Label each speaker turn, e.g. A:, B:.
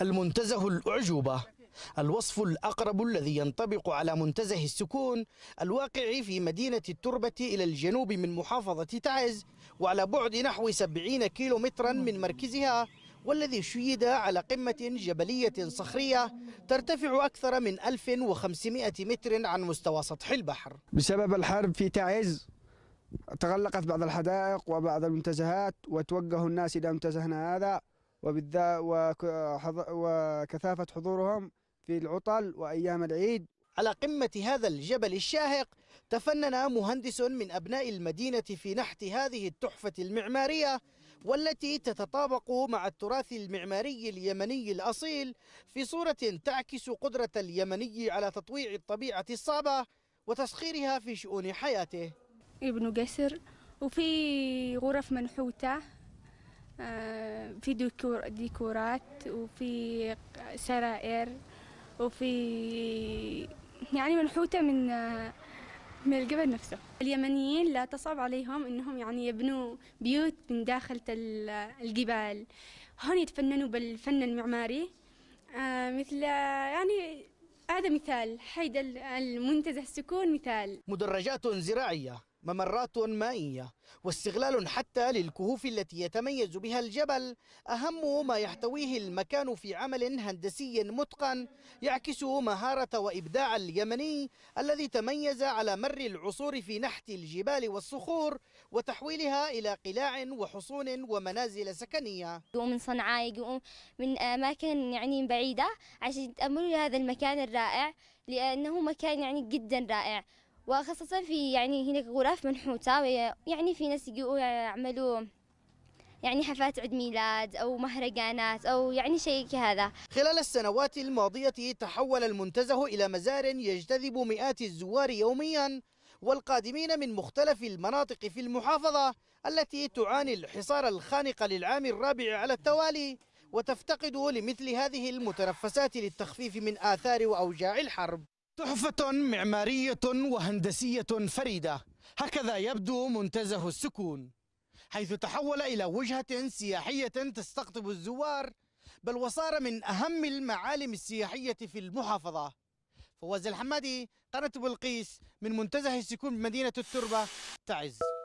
A: المنتزه الأعجوبة الوصف الأقرب الذي ينطبق على منتزه السكون الواقع في مدينة التربة إلى الجنوب من محافظة تعز وعلى بعد نحو 70 كيلومترا من مركزها والذي شيد على قمة جبلية صخرية ترتفع أكثر من 1500 متر عن مستوى سطح البحر بسبب الحرب في تعز تغلقت بعض الحدائق وبعض المنتزهات وتوجه الناس إلى منتزهنا هذا وبالذات وكثافة حضورهم في العطل وأيام العيد على قمة هذا الجبل الشاهق تفنن مهندس من أبناء المدينة في نحت هذه التحفة المعمارية والتي تتطابق مع التراث المعماري اليمني الأصيل في صورة تعكس قدرة اليمني على تطويع
B: الطبيعة الصعبة وتسخيرها في شؤون حياته ابن جسر وفي غرف منحوتة آه، في ديكور ديكورات وفي سرائر وفي يعني منحوتة من آه، من الجبل نفسه اليمنيين لا تصعب عليهم انهم يعني يبنوا بيوت من داخل الجبال هون يتفننوا بالفن المعماري آه، مثل يعني هذا مثال حيد المنتزه السكون مثال
A: مدرجات زراعيه ممرات مائية واستغلال حتى للكهوف التي يتميز بها الجبل أهم ما يحتويه المكان في عمل هندسي متقن يعكس مهارة وإبداع اليمني الذي تميز على مر العصور في نحت الجبال والصخور
C: وتحويلها إلى قلاع وحصون ومنازل سكنية من صنعاء يقوم من أماكن يعني بعيدة عشان يتأملوا هذا المكان الرائع لأنه مكان يعني جدا رائع وخاصة في يعني هناك غرف منحوتة يعني في ناس يجوا يعملوا يعني حفلات عيد ميلاد أو مهرجانات أو يعني شيء كهذا خلال السنوات
A: الماضية تحول المنتزه
C: إلى مزار يجتذب
A: مئات الزوار يوميا والقادمين من مختلف المناطق في المحافظة التي تعاني الحصار الخانق للعام الرابع على التوالي وتفتقد لمثل هذه المتنفسات للتخفيف من آثار وأوجاع الحرب تحفة معمارية وهندسية فريدة هكذا يبدو منتزه السكون حيث تحول إلى وجهة سياحية تستقطب الزوار بل وصار من أهم المعالم السياحية في المحافظة فواز الحمادي قناة بلقيس من منتزه السكون بمدينة التربة تعز